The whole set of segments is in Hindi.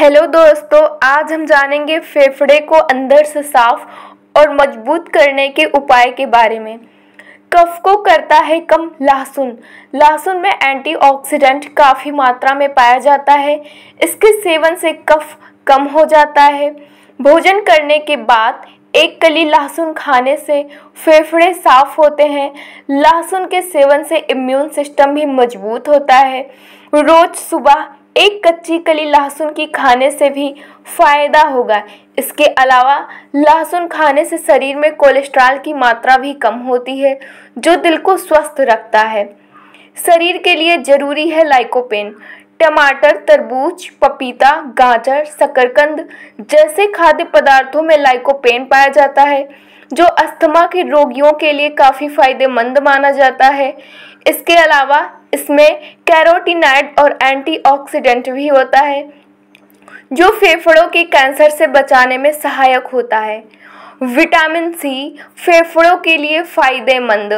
हेलो दोस्तों आज हम जानेंगे फेफड़े को अंदर से साफ और मजबूत करने के उपाय के बारे में कफ को करता है कम लहसुन लहसुन में एंटीऑक्सीडेंट काफ़ी मात्रा में पाया जाता है इसके सेवन से कफ कम हो जाता है भोजन करने के बाद एक कली लहसुन खाने से फेफड़े साफ होते हैं लहसुन के सेवन से इम्यून सिस्टम भी मजबूत होता है रोज़ सुबह एक कच्ची कली लहसुन की खाने से भी फायदा होगा इसके अलावा लहसुन खाने से शरीर में कोलेस्ट्रॉल की मात्रा भी कम होती है जो दिल को स्वस्थ रखता है शरीर के लिए जरूरी है लाइकोपेन टमाटर तरबूज पपीता गाजर शकरकंद जैसे खाद्य पदार्थों में लाइकोपेन पाया जाता है जो अस्थमा के रोगियों के लिए काफ़ी फायदेमंद माना जाता है इसके अलावा इसमें कैरोटीनाइड और एंटीऑक्सीडेंट भी होता है जो फेफड़ों के कैंसर से बचाने में सहायक होता है विटामिन सी फेफड़ों के लिए फ़ायदेमंद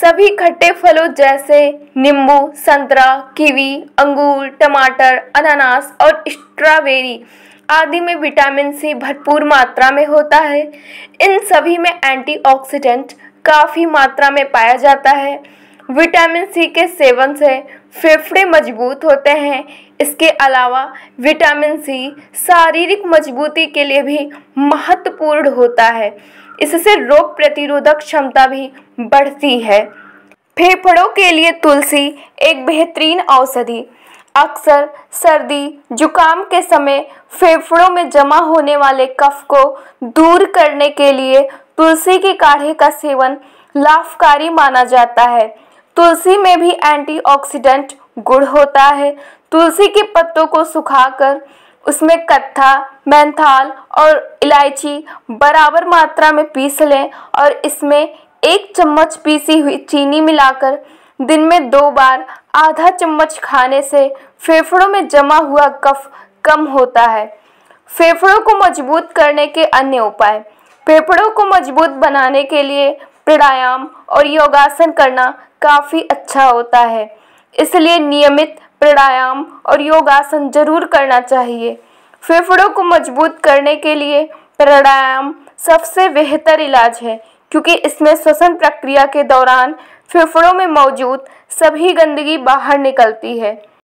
सभी खट्टे फलों जैसे नींबू संतरा कीवी अंगूर टमाटर अनानास और स्ट्रॉबेरी आदि में विटामिन सी भरपूर मात्रा में होता है इन सभी में एंटीऑक्सीडेंट काफ़ी मात्रा में पाया जाता है विटामिन सी के सेवन से फेफड़े मजबूत होते हैं इसके अलावा विटामिन सी शारीरिक मजबूती के लिए भी महत्वपूर्ण होता है इससे रोग प्रतिरोधक क्षमता भी बढ़ती है फेफड़ों के लिए तुलसी एक बेहतरीन औषधि अक्सर सर्दी जुकाम के समय फेफड़ों में जमा होने वाले कफ को दूर करने के लिए तुलसी के काढ़े का सेवन लाभकारी माना जाता है तुलसी में भी एंटीऑक्सीडेंट गुड़ होता है तुलसी के पत्तों को सुखाकर उसमें कत्था मैंथाल और इलायची बराबर मात्रा में पीस लें और इसमें एक चम्मच पीसी हुई चीनी मिलाकर दिन में दो बार आधा चम्मच खाने से फेफड़ों में जमा हुआ कफ कम होता है फेफड़ों को मजबूत करने के अन्य उपाय फेफड़ों को मजबूत बनाने के लिए प्राणायाम और योगासन करना काफ़ी अच्छा होता है इसलिए नियमित प्राणायाम और योगासन जरूर करना चाहिए फेफड़ों को मजबूत करने के लिए प्राणायाम सबसे बेहतर इलाज है क्योंकि इसमें श्वसन प्रक्रिया के दौरान फेफड़ों में मौजूद सभी गंदगी बाहर निकलती है